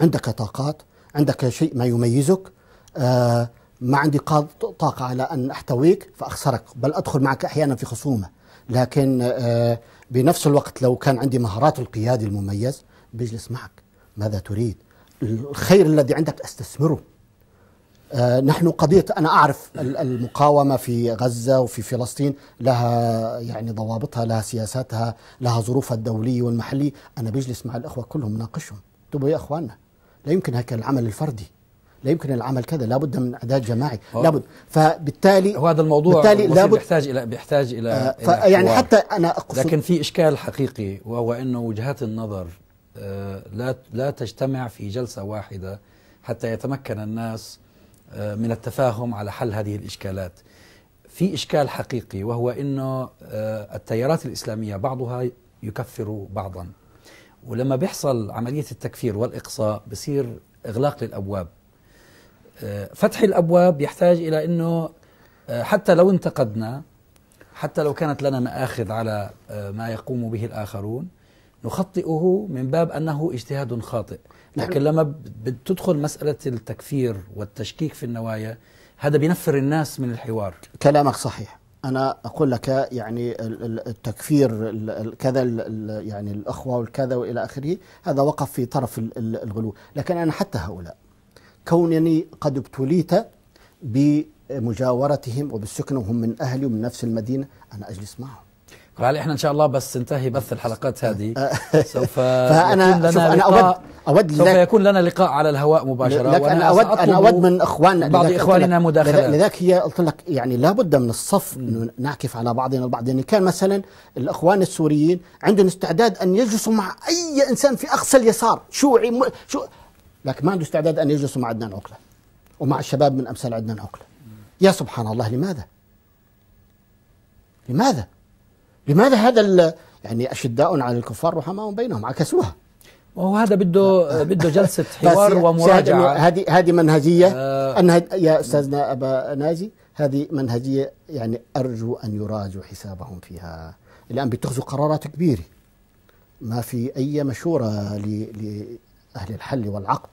عندك طاقات عندك شيء ما يميزك آه ما عندي طاقة على أن أحتويك فأخسرك بل أدخل معك أحيانا في خصومة لكن آه بنفس الوقت لو كان عندي مهارات القيادي المميز بجلس معك ماذا تريد الخير الذي عندك استثمره آه، نحن قضية أنا أعرف المقاومة في غزة وفي فلسطين لها يعني ضوابطها لها سياساتها لها ظروفها الدولية والمحلية أنا بجلس مع الأخوة كلهم ناقشهم تبوا يا أخواننا لا يمكن هكذا العمل الفردي لا يمكن العمل كذا لابد من اعداد جماعي لابد فبالتالي هذا الموضوع بالتالي لابد بيحتاج الى بيحتاج الى, آه إلى يعني حتى انا اقصد لكن في اشكال حقيقي وهو انه وجهات النظر آه، لا لا تجتمع في جلسه واحده حتى يتمكن الناس آه، من التفاهم على حل هذه الاشكالات. في اشكال حقيقي وهو انه آه، التيارات الاسلاميه بعضها يكفر بعضا. ولما بيحصل عمليه التكفير والاقصاء بصير اغلاق للابواب. فتح الابواب يحتاج الى انه حتى لو انتقدنا حتى لو كانت لنا مآخذ على ما يقوم به الآخرون نخطئه من باب أنه اجتهاد خاطئ نعم. لكن لما بتدخل مسألة التكفير والتشكيك في النوايا هذا بينفر الناس من الحوار كلامك صحيح أنا أقول لك يعني التكفير كذا يعني الأخوة والكذا وإلى آخره هذا وقف في طرف الغلو لكن أنا حتى هؤلاء كونني قد ابتليت بمجاورتهم وبالسكن وهم من أهلي ومن نفس المدينة أنا أجلس معهم قال احنا ان شاء الله بس انتهي بث الحلقات هذه آه. سوف فانا لقاء انا اود اود سوف يكون لنا لقاء على الهواء مباشره لك انا اود انا اود من اخواننا بعض اخواننا مداخله لذلك هي قلت لك يعني لابد من الصف انه نعكف على بعضنا البعض يعني كان مثلا الاخوان السوريين عندهم استعداد ان يجلسوا مع اي انسان في اقصى اليسار شو شو لكن ما عنده استعداد ان يجلسوا مع عدنان عقله ومع الشباب من امثال عدنان عقله يا سبحان الله لماذا؟ لماذا؟ لماذا هذا يعني أشداء على الكفار رحماء بينهم عكسوها وهو هذا بده بده جلسه حوار ومراجعه هذه هذه منهجيه آه أنها يا استاذنا ابا ناجي هذه منهجيه يعني ارجو ان يراجعوا حسابهم فيها الان بيتخذوا قرارات كبيره ما في اي مشوره لاهل الحل والعقد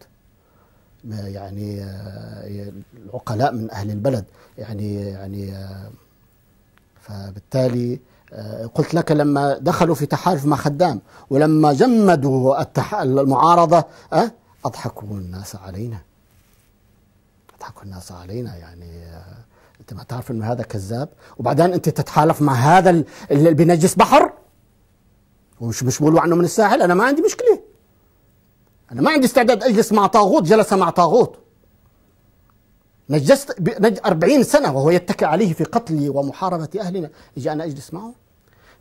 ما يعني آه، العقلاء من اهل البلد يعني يعني آه، فبالتالي آه، قلت لك لما دخلوا في تحالف مع خدام ولما جمدوا التح... المعارضة آه، أضحكوا الناس علينا أضحكوا الناس علينا يعني آه، أنت ما تعرف أنه هذا كذاب وبعدين أنت تتحالف مع هذا اللي بنجس بحر ومش مش بقولوا عنه من الساحل أنا ما عندي مشكلة أنا ما عندي استعداد أجلس مع طاغوت جلس مع طاغوت نجست ب... نج... 40 سنة وهو يتكئ عليه في قتلي ومحاربة أهلنا إجي أنا أجلس معه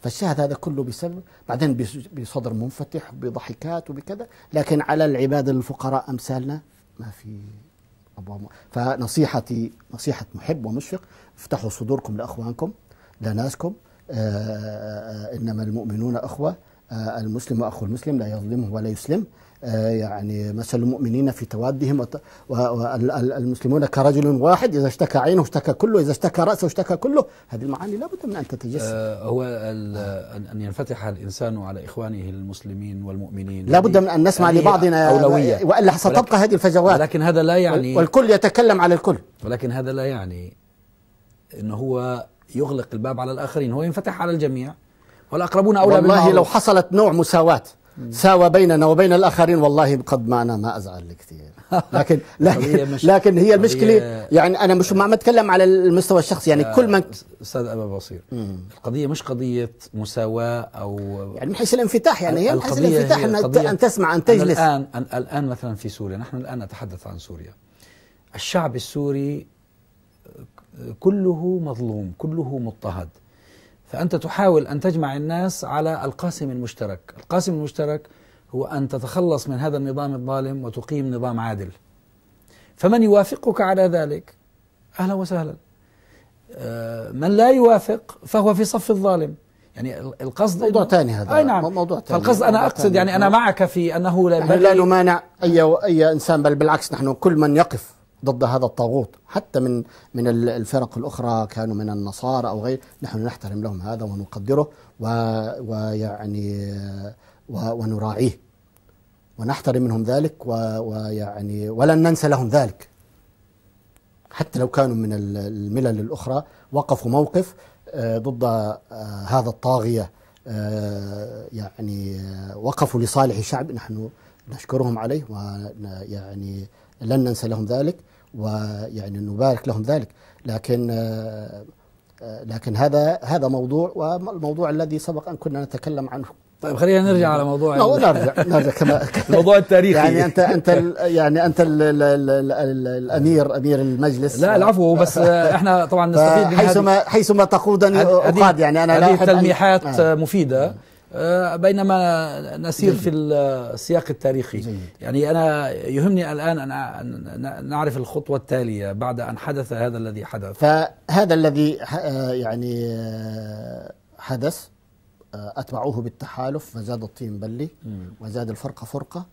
فالشاهد هذا كله بسبب بعدين بصدر منفتح وبضحكات وبكذا لكن على العباد الفقراء أمثالنا ما في أبواب فنصيحتي نصيحة محب ومشفق افتحوا صدوركم لأخوانكم لناسكم آه، آه، آه، إنما المؤمنون أخوة المسلم أخو المسلم لا يظلمه ولا يسلم آه، يعني مثل المؤمنين في توادهم والمسلمون كرجل واحد إذا اشتكى عينه اشتكى كله إذا اشتكى رأسه اشتكى كله هذه المعاني لابد من أن تتجسد آه، هو أن ينفتح الإنسان على إخوانه المسلمين والمؤمنين لابد من أن نسمع لبعضنا أولوية وإلا ستبقى هذه الفجوات ولكن هذا لا يعني والكل يتكلم على الكل ولكن هذا لا يعني أنه هو يغلق الباب على الآخرين هو ينفتح على الجميع والأقربون أولى والله لو حصلت نوع مساواة ساوى بيننا وبين الآخرين والله قد ما أنا ما أزعل كثير لكن لكن, لكن هي المشكلة يعني أنا مش ما عم أتكلم على المستوى الشخصي يعني كل من أستاذ أبا بصير القضية مش قضية مساواة أو يعني من حيث الانفتاح يعني هي من حيث الانفتاح أن, أن تسمع أن تجلس الآن الآن مثلا في سوريا نحن الآن نتحدث عن سوريا الشعب السوري كله مظلوم كله مضطهد فأنت تحاول أن تجمع الناس على القاسم المشترك القاسم المشترك هو أن تتخلص من هذا النظام الظالم وتقيم نظام عادل فمن يوافقك على ذلك أهلا وسهلا آه، من لا يوافق فهو في صف الظالم يعني القصد موضوع ثاني هذا اي نعم موضوع ثاني فالقصد انا اقصد يعني انا معك في انه لا لا نمانع اي اي انسان بل بالعكس نحن كل من يقف ضد هذا الطاغوت حتى من من الفرق الاخرى كانوا من النصارى او غير نحن نحترم لهم هذا ونقدره ويعني ونراعيه ونحترم منهم ذلك ويعني ولن ننسى لهم ذلك حتى لو كانوا من الملل الاخرى وقفوا موقف آه، ضد آه، هذا الطاغيه آه، يعني وقفوا لصالح الشعب نحن نشكرهم عليه ويعني لن ننسى لهم ذلك ويعني نبارك لهم ذلك لكن آه، آه، لكن هذا هذا موضوع والموضوع الذي سبق ان كنا نتكلم عنه طيب خلينا نرجع يعني على موضوع نرجع نرجع كما الموضوع التاريخي يعني انت انت يعني انت ال ال ال ال الامير امير المجلس لا العفو بس آه، احنا طبعا نستفيد من حيثما حيثما تقودني اقاد يعني انا هذه تلميحات مفيده آه، بينما نسير في السياق التاريخي يعني أنا يهمني الآن أن نعرف الخطوة التالية بعد أن حدث هذا الذي حدث فهذا الذي آه، يعني آه، حدث أتبعوه بالتحالف فزاد الطين بلي وزاد الفرقة فرقة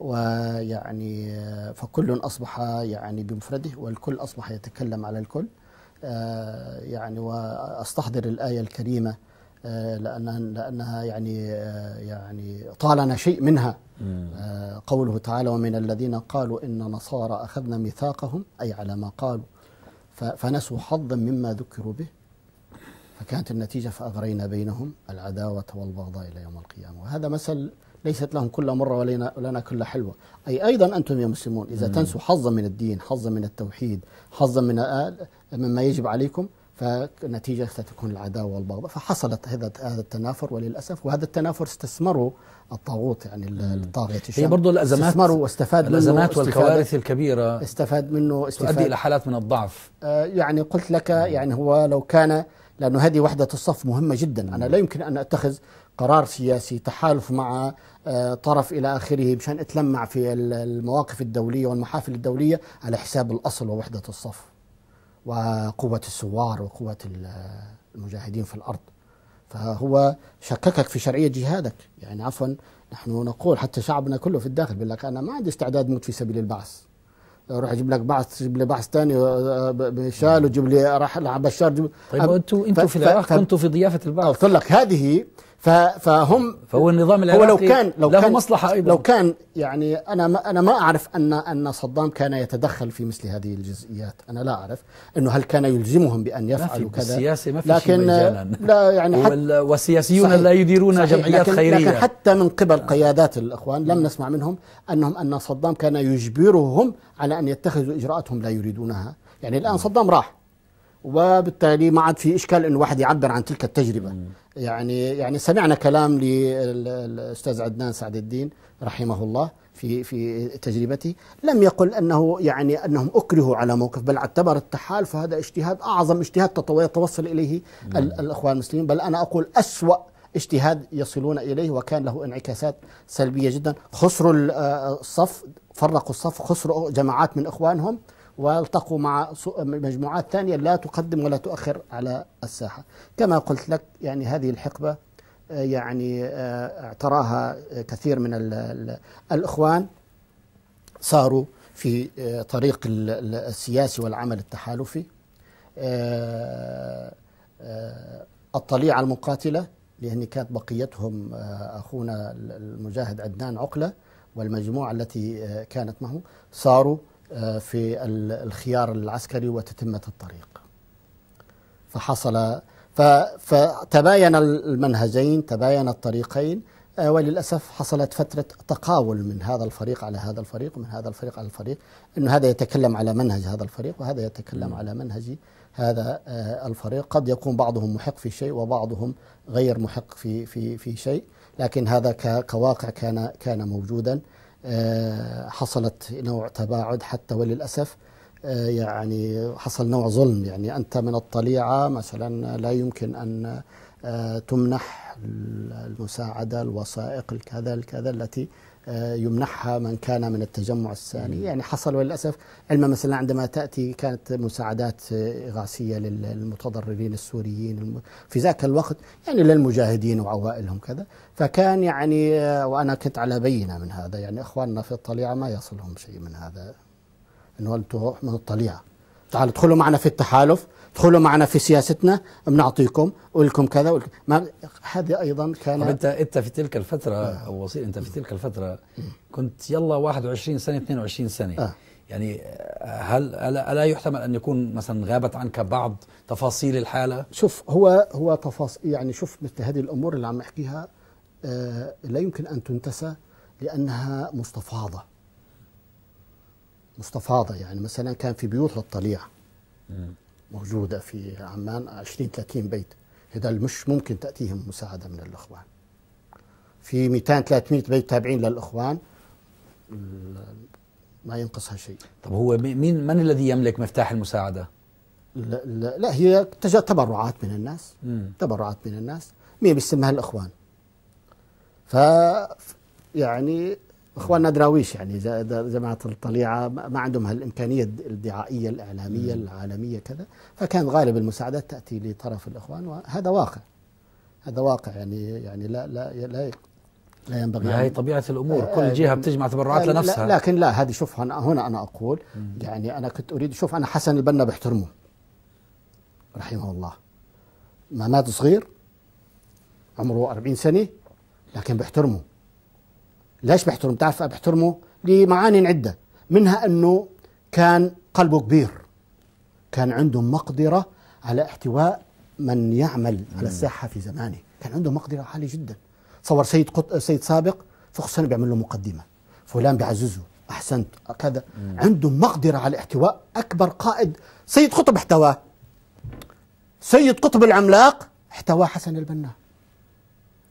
ويعني فكل أصبح يعني بمفرده والكل أصبح يتكلم على الكل يعني وأستحضر الآية الكريمة آه، لأنها, لأنها يعني آه، يعني طالنا شيء منها آه، قوله تعالى ومن الذين قالوا إن نصارى أخذنا ميثاقهم أي على ما قالوا فنسوا حظا مما ذكروا به فكانت النتيجة فأغرينا بينهم العداوة والبغضاء إلى يوم القيامة وهذا مثل ليست لهم كل مرة ولنا, ولنا كل حلوة أي أيضا أنتم يا مسلمون إذا تنسوا حظا من الدين حظا من التوحيد حظا من مما يجب عليكم فنتيجة ستكون العداوة والبغضاء فحصلت هذا هذا التنافر وللأسف وهذا التنافر استثمره الطاغوت يعني الطاغية الشام هي برضه الأزمات استثمروا واستفاد منه الأزمات والكوارث الكبيرة استفاد منه استفاد تؤدي إلى حالات من الضعف آه، يعني قلت لك يعني هو لو كان لأنه هذه وحدة الصف مهمة جدا أنا لا يمكن أن أتخذ قرار سياسي تحالف مع آه، طرف إلى آخره مشان أتلمع في المواقف الدولية والمحافل الدولية على حساب الأصل ووحدة الصف وقوة الثوار وقوة المجاهدين في الأرض فهو شككك في شرعية جهادك يعني عفوا نحن نقول حتى شعبنا كله في الداخل بيقول لك أنا ما عندي استعداد موت في سبيل البعث روح اجيب لك بعث جيب لي بعث ثاني آه، آه، بشال وجيب لي راح بشار جيب طيب انتوا انتوا في العراق كنتوا في ضيافه البعث قلت لك هذه فهم فهو النظام العراقي هو لو كان لو له كان مصلحه ايضا لو كان يعني انا ما انا ما اعرف ان ان صدام كان يتدخل في مثل هذه الجزئيات، انا لا اعرف انه هل كان يلزمهم بان يفعلوا كذا السياسه ما في لكن لا يعني حتى والسياسيون لا يديرون صحيح جمعيات لكن خيريه لكن حتى من قبل آه. قيادات الاخوان لم نسمع منهم انهم ان صدام كان يجبرهم على ان يتخذوا اجراءاتهم لا يريدونها، يعني الان نعم. صدام راح وبالتالي ما عاد في اشكال انه واحد يعبر عن تلك التجربه مم. يعني يعني سمعنا كلام للاستاذ عدنان سعد الدين رحمه الله في في تجربته لم يقل انه يعني انهم اكرهوا على موقف بل اعتبر التحالف هذا اجتهاد اعظم اجتهاد توصل اليه نعم. الاخوان المسلمين بل انا اقول اسوا اجتهاد يصلون اليه وكان له انعكاسات سلبيه جدا خسروا آه، آه، الصف فرقوا الصف خسروا جماعات من اخوانهم والتقوا مع مجموعات ثانية لا تقدم ولا تؤخر على الساحة كما قلت لك يعني هذه الحقبة آه، يعني آه، اعتراها كثير من الإخوان صاروا في آه، طريق السياسي والعمل التحالفي الطليعة المقاتلة لأن كانت بقيتهم أخونا المجاهد عدنان عقلة والمجموعة التي كانت معه صاروا آه، في الخيار العسكري وتتمة الطريق فحصل فتباين المنهجين تباين الطريقين آه، وللأسف حصلت فترة تقاول من هذا الفريق على هذا الفريق ومن هذا الفريق على الفريق أنه هذا يتكلم على منهج هذا الفريق وهذا يتكلم على منهج هذا آه، الفريق قد يكون بعضهم محق في شيء وبعضهم غير محق في في في شيء لكن هذا كواقع كان كان موجودا آه، حصلت نوع تباعد حتى وللأسف آه، يعني حصل نوع ظلم يعني أنت من الطليعة مثلا لا يمكن أن آه، تمنح المساعدة الوثائق الكذا الكذا التي آه، يمنحها من كان من التجمع الثاني يعني حصل وللأسف علما مثلا عندما تأتي كانت مساعدات إغاثية للمتضررين السوريين في ذاك الوقت يعني للمجاهدين وعوائلهم كذا فكان يعني آه، وأنا كنت على بينة من هذا يعني إخواننا في الطليعة ما يصلهم شيء من هذا أنه انتم من الطليعة تعالوا ادخلوا معنا في التحالف ادخلوا معنا في سياستنا بنعطيكم ولكم كذا ولكم ما هذا ايضا كان انت انت في تلك الفتره آه. وصيل انت في تلك الفتره كنت يلا 21 سنه 22 سنه آه. يعني هل الا يحتمل ان يكون مثلا غابت عنك بعض تفاصيل الحاله؟ شوف هو هو تفاصيل يعني شوف مثل هذه الامور اللي عم احكيها آه لا يمكن ان تنتسى لانها مستفاضه. مستفاضه يعني مثلا كان في بيوت للطليعه. موجودة في عمان 20 30 بيت هذا مش ممكن تأتيهم مساعدة من الإخوان في 200 300 بيت تابعين للإخوان ما ينقصها شيء طب هو مين من الذي يملك مفتاح المساعدة؟ لا, لا, لا هي تبرعات من الناس مم. تبرعات من الناس مين بيسمها الإخوان ف يعني اخواننا دراويش يعني جماعه الطليعه ما عندهم هالامكانيه الدعائيه الاعلاميه العالميه كذا فكان غالب المساعدات تاتي لطرف الاخوان وهذا واقع هذا واقع يعني يعني لا لا لا لا ينبغي هي طبيعه الامور آه، كل آه، جهه بتجمع تبرعات لنفسها لكن لا هذه شوف هنا, هنا انا اقول يعني انا كنت اريد شوف انا حسن البنا بحترمه رحمه الله ما مات صغير عمره 40 سنه لكن بحترمه ليش بيحترم تعرف بحترمه لمعان عدة منها أنه كان قلبه كبير كان عنده مقدرة على احتواء من يعمل مم. على الساحة في زمانه كان عنده مقدرة عالية جدا صور سيد قط... سيد سابق سنة بيعمل له مقدمة فلان بيعززه أحسنت كذا عنده مقدرة على احتواء أكبر قائد سيد قطب احتواه سيد قطب العملاق احتوى حسن البنا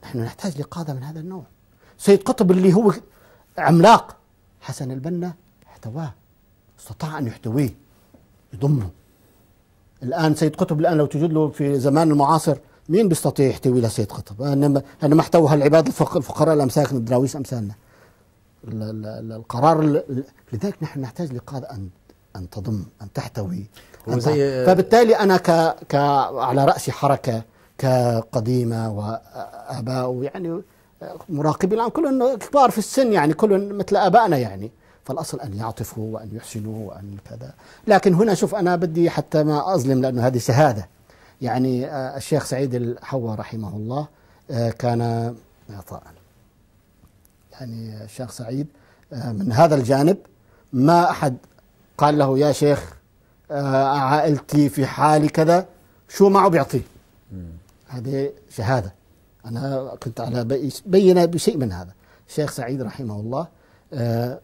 نحن نحتاج لقادة من هذا النوع سيد قطب اللي هو عملاق حسن البنا احتواه استطاع أن يحتويه يضمه الآن سيد قطب الآن لو تجد له في زمان المعاصر مين بيستطيع يحتوي لسيد قطب آه، انما انما احتوها العباد الفقراء الأمساك الدراويش أمثالنا القرار لذلك نحن نحتاج لقادة أن أن تضم أن تحتوي أن فبالتالي أنا ك... ك على راسي حركة كقديمة وآباء يعني مراقبين العام كلهم كبار في السن يعني كلهم مثل ابائنا يعني فالاصل ان يعطفوا وان يحسنوا وان كذا لكن هنا شوف انا بدي حتى ما اظلم لانه هذه شهاده يعني آه، الشيخ سعيد الحوا رحمه الله آه، كان عطاء يعني الشيخ سعيد آه، من هذا الجانب ما احد قال له يا شيخ عائلتي في حالي كذا شو معه بيعطيه هذه شهاده أنا كنت على بينة بشيء من هذا الشيخ سعيد رحمه الله آه،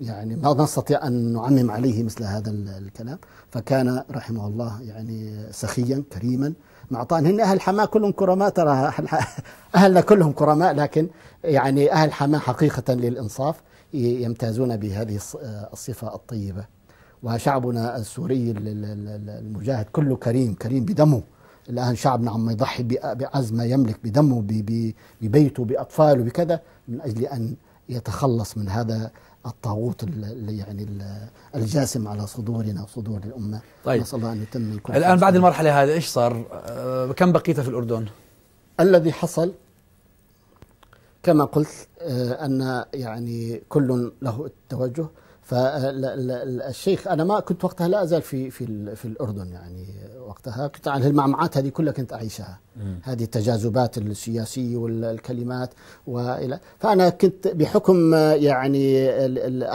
يعني ما نستطيع أن نعمم عليه مثل هذا الكلام فكان رحمه الله يعني سخيا كريما مع هن أهل حماة كلهم كرماء ترى أهلنا كلهم كرماء لكن يعني أهل حماة حقيقة للإنصاف يمتازون بهذه آه، الصفة الطيبة وشعبنا السوري المجاهد كله كريم كريم بدمه الآن شعبنا عم يضحي ما يملك بدمه ببيته بأطفاله بكذا من أجل أن يتخلص من هذا الطاغوت يعني الجاسم على صدورنا وصدور الامه طيب نسال الله ان يتم الكل الان بعد المرحله هذه ايش صار؟ آه، كم بقيت في الاردن؟ الذي حصل كما قلت آه، ان يعني كل له التوجه فالشيخ انا ما كنت وقتها لا ازال في في في الاردن يعني وقتها كنت على المعمعات هذه كلها كنت اعيشها هذه التجاذبات السياسية والكلمات وإلى فأنا كنت بحكم آه، يعني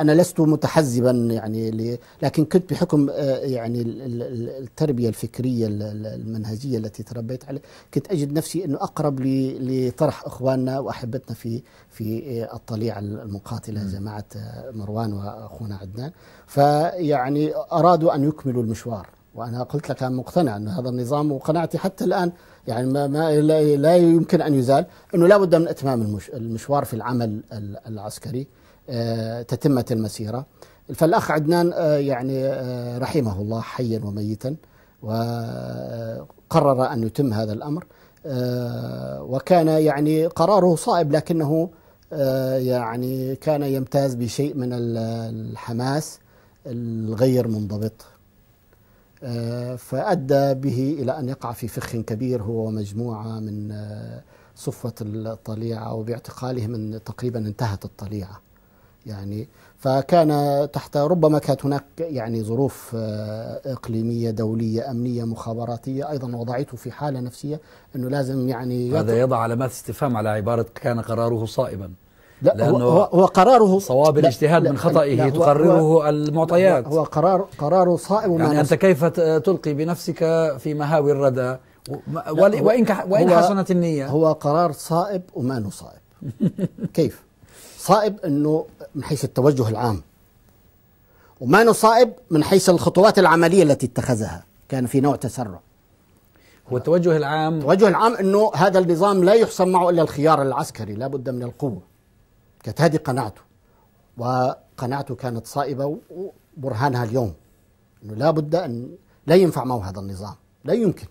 أنا لست متحزبا يعني لكن كنت بحكم آه، يعني التربية الفكرية المنهجية التي تربيت عليه كنت أجد نفسي أنه أقرب لطرح إخواننا وأحبتنا في في آه، الطليعة المقاتلة جماعة مروان وأخونا عدنان فيعني أرادوا أن يكملوا المشوار وأنا قلت لك أنا مقتنع أن هذا النظام وقناعتي حتى الآن يعني ما, ما لا, لا يمكن أن يزال أنه لا بد من إتمام المشوار في العمل العسكري آه، تتمة المسيرة فالأخ عدنان آه، يعني آه، رحمه الله حيا وميتا وقرر أن يتم هذا الأمر وكان يعني قراره صائب لكنه يعني كان يمتاز بشيء من الحماس الغير منضبط آه، فأدى به إلى أن يقع في فخ كبير هو ومجموعة من آه، صفوة الطليعة وباعتقالهم أن تقريبا انتهت الطليعة يعني فكان تحت ربما كانت هناك يعني ظروف آه، إقليمية دولية أمنية مخابراتية أيضا وضعته في حالة نفسية أنه لازم يعني هذا يضع علامات استفهام على عبارة كان قراره صائبا لا لأنه هو, هو قراره صواب الاجتهاد من خطئه لا تقرره هو المعطيات هو قرار قراره صائب يعني أنت كيف تلقي بنفسك في مهاوي الردى وإن وإن حسنت النية هو قرار صائب وما انه صائب كيف؟ صائب أنه من حيث التوجه العام وما انه صائب من حيث الخطوات العملية التي اتخذها كان في نوع تسرع والتوجه العام التوجه العام أنه هذا النظام لا يحسن معه إلا الخيار العسكري لا بد من القوة كانت هذه قناعته وقناعته كانت صائبة وبرهانها اليوم أنه لا بد أن لا ينفع معه هذا النظام لا يمكن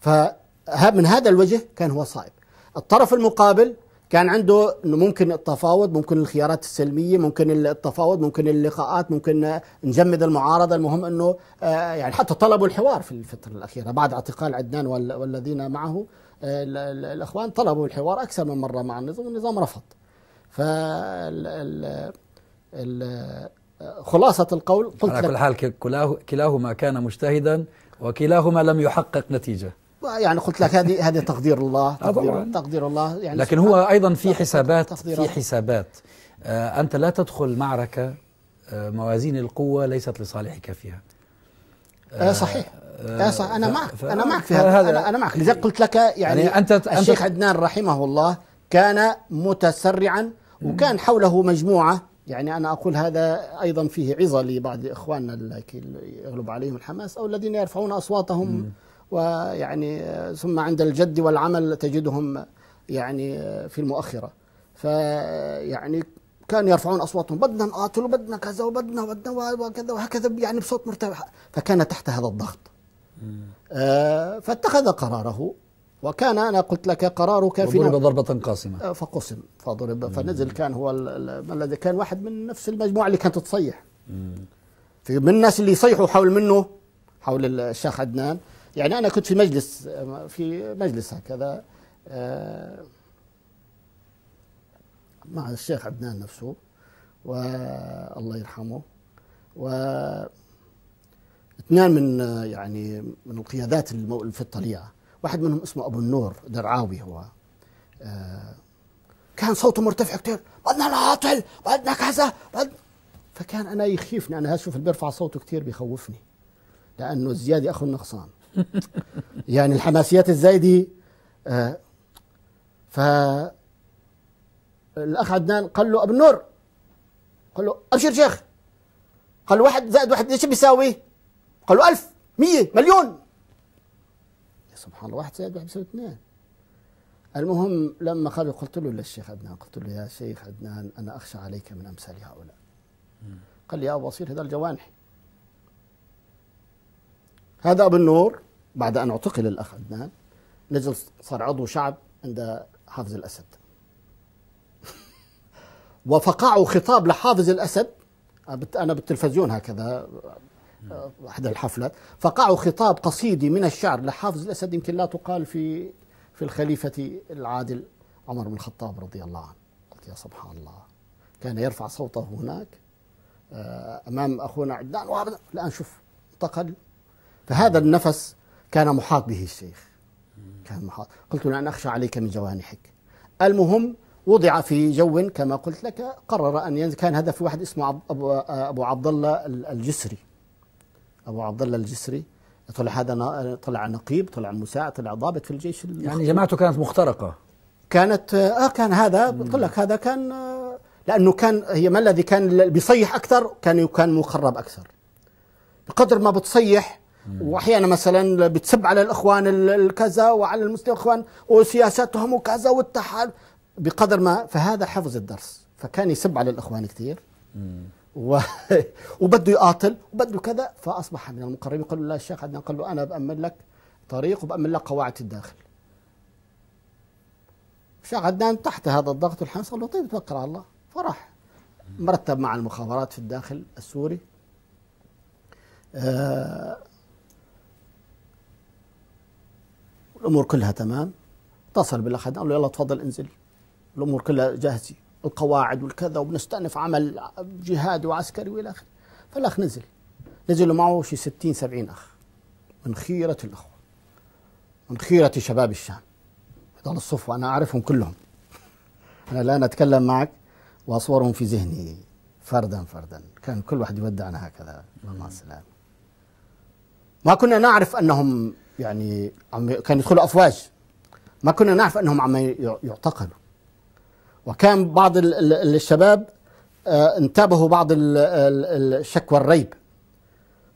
فمن هذا الوجه كان هو صائب الطرف المقابل كان عنده انه ممكن التفاوض ممكن الخيارات السلميه ممكن التفاوض ممكن اللقاءات ممكن نجمد المعارضه المهم انه آه، يعني حتى طلبوا الحوار في الفتره الاخيره بعد اعتقال عدنان والذين معه آه، الاخوان طلبوا الحوار اكثر من مره مع النظام والنظام رفض فال خلاصة القول قلت على كل حال كلاهما كان مجتهدا وكلاهما لم يحقق نتيجة يعني قلت لك هذه هذه تقدير الله آه، تقدير, تقدير الله يعني لكن هو أيضا في حسابات في حسابات آه أنت لا تدخل معركة آه موازين القوة ليست لصالحك فيها آه, آه، صحيح آه،, آه صح انا معك انا معك في هذا انا, أنا معك لذلك قلت لك يعني, يعني انت الشيخ أنت عدنان رحمه الله كان متسرعا وكان حوله مجموعة يعني أنا أقول هذا أيضا فيه عظة لبعض إخواننا اللي يغلب عليهم الحماس أو الذين يرفعون أصواتهم ويعني ثم عند الجد والعمل تجدهم يعني في المؤخرة فيعني كانوا يرفعون اصواتهم بدنا نقاتل وبدنا كذا وبدنا وبدنا وكذا وهكذا يعني بصوت مرتفع فكان تحت هذا الضغط آه فاتخذ قراره وكان انا قلت لك قرارك في ضرب ضربه قاسمه آه، فقسم فضرب فنزل كان هو الذي كان واحد من نفس المجموعه اللي كانت تصيح في من الناس اللي يصيحوا حول منه حول الشيخ عدنان يعني انا كنت في مجلس آه، في مجلس هكذا آه، مع الشيخ عدنان نفسه والله يرحمه و اثنان من يعني من القيادات في الطليعه واحد منهم اسمه ابو النور درعاوي هو آه، كان صوته مرتفع كثير بدنا نعطل بدنا كذا بدنا فكان انا يخيفني انا هشوف اللي بيرفع صوته كثير بيخوفني لانه الزياده اخو النقصان يعني الحماسيات الزايده آه، ف الاخ عدنان قال له ابو النور قال له ابشر شيخ قال له واحد زائد واحد ايش بيساوي؟ قال له 1000 100 مليون سبحان الله واحد زائد واحد بيساوي اثنين المهم لما خرج قلت له للشيخ عدنان قلت له يا شيخ عدنان أنا أخشى عليك من أمثال هؤلاء قال لي يا أبو بصير هذا الجوانح هذا أبو النور بعد أن اعتقل الأخ عدنان نزل صار عضو شعب عند حافظ الأسد وفقعوا خطاب لحافظ الأسد أنا بالتلفزيون هكذا احدى الحفلات فقعوا خطاب قصيدي من الشعر لحافظ الاسد يمكن لا تقال في في الخليفه العادل عمر بن الخطاب رضي الله عنه قلت يا سبحان الله كان يرفع صوته هناك آه، امام اخونا عدنان وابدا الان شوف انتقل فهذا النفس كان محاط به الشيخ كان محاط قلت له أنا أخشى عليك من جوانحك المهم وضع في جو كما قلت لك قرر أن ينزل كان هذا في واحد اسمه أبو, آه، أبو عبد الله الجسري ابو عبد الله الجسري طلع هذا طلع نقيب طلع مساعد طلع ضابط في الجيش يعني جماعته كانت مخترقه كانت اه كان هذا بقول لك هذا كان آه، لانه كان هي ما الذي كان بيصيح اكثر كان كان مخرب اكثر بقدر ما بتصيح واحيانا مثلا بتسب على الاخوان الكذا وعلى المسلمين الاخوان وسياستهم وكذا والتحالف بقدر ما فهذا حفظ الدرس فكان يسب على الاخوان كثير و... وبده يقاتل وبده كذا فاصبح من المقربين قال له لا الشيخ عدنان قال له انا بامن لك طريق وبامن لك قواعد الداخل الشيخ عدنان تحت هذا الضغط والحمس قال له طيب توكل على الله فراح مرتب مع المخابرات في الداخل السوري آه الامور كلها تمام اتصل بالاخ عدنان قال له يلا تفضل انزل الامور كلها جاهزه القواعد والكذا وبنستأنف عمل جهادي وعسكري والى اخره فالاخ نزل نزلوا معه شي 60 70 اخ من خيرة الاخوة من خيرة شباب الشام هذول الصف وانا اعرفهم كلهم انا الان اتكلم معك واصورهم في ذهني فردا فردا كان كل واحد يودعنا هكذا مع السلامه ما كنا نعرف انهم يعني عم كانوا يدخلوا افواج ما كنا نعرف انهم عم يعتقلوا وكان بعض الشباب آه، انتبهوا بعض الشكوى الريب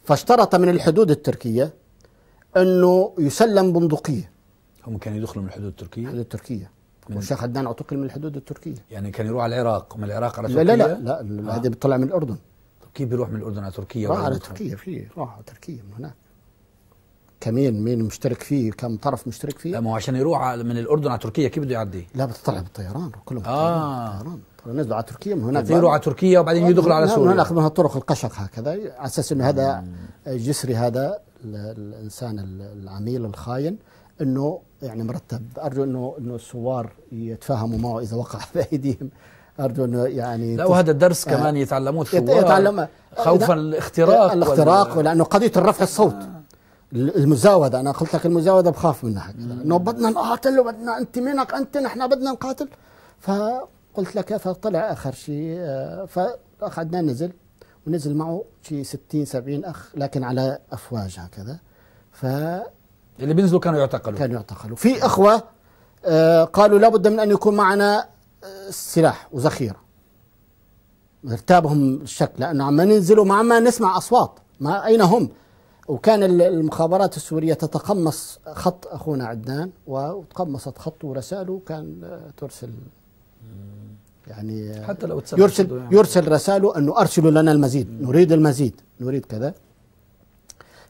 فاشترط من الحدود التركية أنه يسلم بندقية هم كانوا يدخلوا من الحدود التركية؟ الحدود التركية والشيخ عدنان اعتقل من الحدود التركية يعني كان يروح على العراق ومن العراق على تركيا؟ لا لا لا, لا آه. بتطلع من الأردن كيف بيروح من الأردن على تركيا؟ راح على تركيا في راح على تركيا من هناك كمين مين مشترك فيه كم طرف مشترك فيه لا ما عشان يروح من الاردن على تركيا كيف بده يعدي لا بتطلع بالطيران كلهم آه. طيران نزلوا على تركيا من هناك يروح على تركيا وبعدين يدخلوا على سوريا هناك من طرق القشق هكذا على اساس انه هذا آه. جسري هذا الانسان العميل الخاين انه يعني مرتب ارجو انه انه الثوار يتفاهموا معه اذا وقع بايديهم ارجو انه يعني لا وهذا الدرس آه. كمان يتعلموه الثوار يتعلم خوفا الاختراق الاختراق لانه قضيه الرفع الصوت آه. المزاوده انا قلت لك المزاوده بخاف منها هكذا انه بدنا نقاتل وبدنا انت منك انت نحن بدنا نقاتل فقلت لك فطلع اخر شيء آه، فاخذنا نزل ونزل معه شيء 60 70 اخ لكن على افواج هكذا ف اللي بينزلوا كانوا يعتقلوا كانوا يعتقلوا في اخوه آه، قالوا لابد من ان يكون معنا آه، سلاح وذخيره ارتابهم الشك لانه عم ننزلوا ما عم نسمع اصوات ما اين هم وكان المخابرات السورية تتقمص خط أخونا عدنان وتقمصت خطه ورسائله كان آه، ترسل يعني آه، حتى لو يرسل يعني. يرسل رساله أنه أرسلوا لنا المزيد نريد المزيد نريد كذا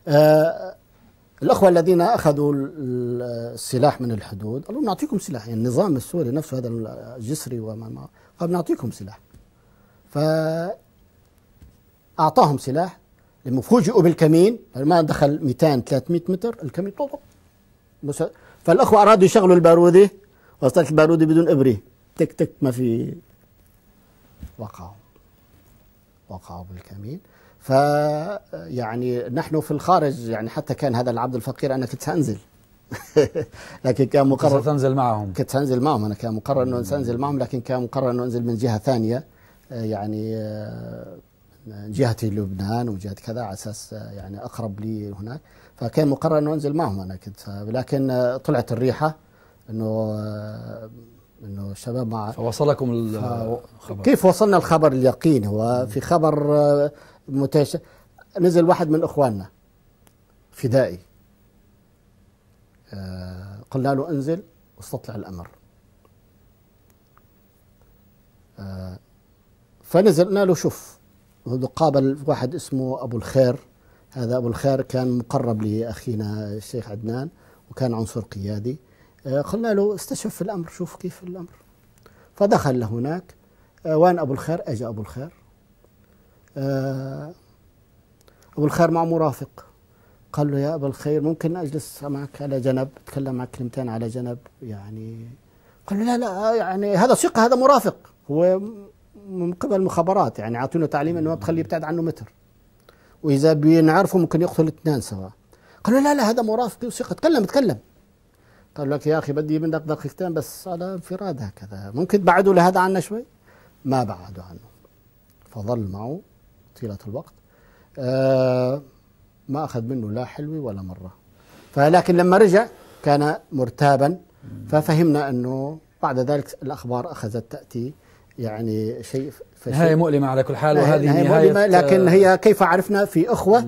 آه الأخوة الذين أخذوا السلاح من الحدود قالوا نعطيكم سلاح يعني النظام السوري نفسه هذا الجسري وما ما قال نعطيكم سلاح فأعطاهم سلاح لما فوجئوا بالكمين ما دخل 200 300 متر الكمين طوطو فالاخوه ارادوا يشغلوا الباروده وصلت الباروده بدون ابره تك تك ما في وقعوا وقعوا بالكمين فيعني نحن في الخارج يعني حتى كان هذا العبد الفقير انا كنت سانزل لكن كان مقرر كنت سانزل معهم كنت سانزل معهم انا كان مقرر انه سانزل معهم لكن كان مقرر انه انزل من جهه ثانيه يعني جهتي لبنان وجهه كذا على اساس يعني اقرب لي هناك فكان مقرر انه انزل معهم انا كنت لكن طلعت الريحه انه انه الشباب مع فوصلكم الخبر كيف وصلنا الخبر اليقين هو في خبر آه، متش... نزل واحد من اخواننا فدائي آه، قلنا له انزل واستطلع الامر آه، فنزلنا له شوف قابل واحد اسمه أبو الخير هذا أبو الخير كان مقرب لأخينا الشيخ عدنان وكان عنصر قيادي آه، قلنا له استشف الأمر شوف كيف الأمر فدخل لهناك آه، وين أبو الخير أجا أبو الخير آه، أبو الخير مع مرافق قال له يا أبا الخير ممكن أجلس معك على جنب أتكلم معك كلمتين على جنب يعني قال له لا لا يعني هذا ثقة هذا مرافق هو من قبل المخابرات يعني اعطونا تعليم انه ما تخليه يبتعد عنه متر واذا بينعرفوا ممكن يقتل اثنين سوا قالوا لا لا هذا مرافق وثقه تكلم تكلم قال لك يا اخي بدي منك دقيقتين بس على انفراد هكذا ممكن تبعدوا لهذا عنا شوي ما بعدوا عنه فظل معه طيله الوقت آه ما اخذ منه لا حلوي ولا مره فلكن لما رجع كان مرتابا ففهمنا انه بعد ذلك الاخبار اخذت تاتي يعني شيء نهاية مؤلمة على كل حال وهذه نهاية نهاية مؤلمة لكن آه، هي كيف عرفنا في إخوة آه،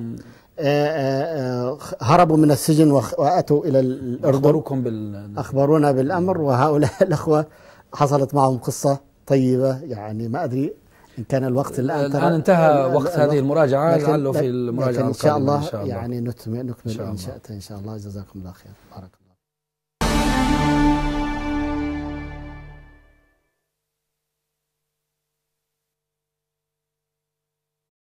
آه، هربوا من السجن واتوا الى الاردن اخبروكم بال اخبرونا بالامر وهؤلاء الاخوه حصلت معهم قصه طيبه يعني ما ادري ان كان الوقت الان الان انتهى وقت هذه المراجعه لعله في المراجعه القادمه ان شاء الله, إن شاء الله. يعني نكمل إن شاء الله. ان شاء الله جزاكم الله خير بارك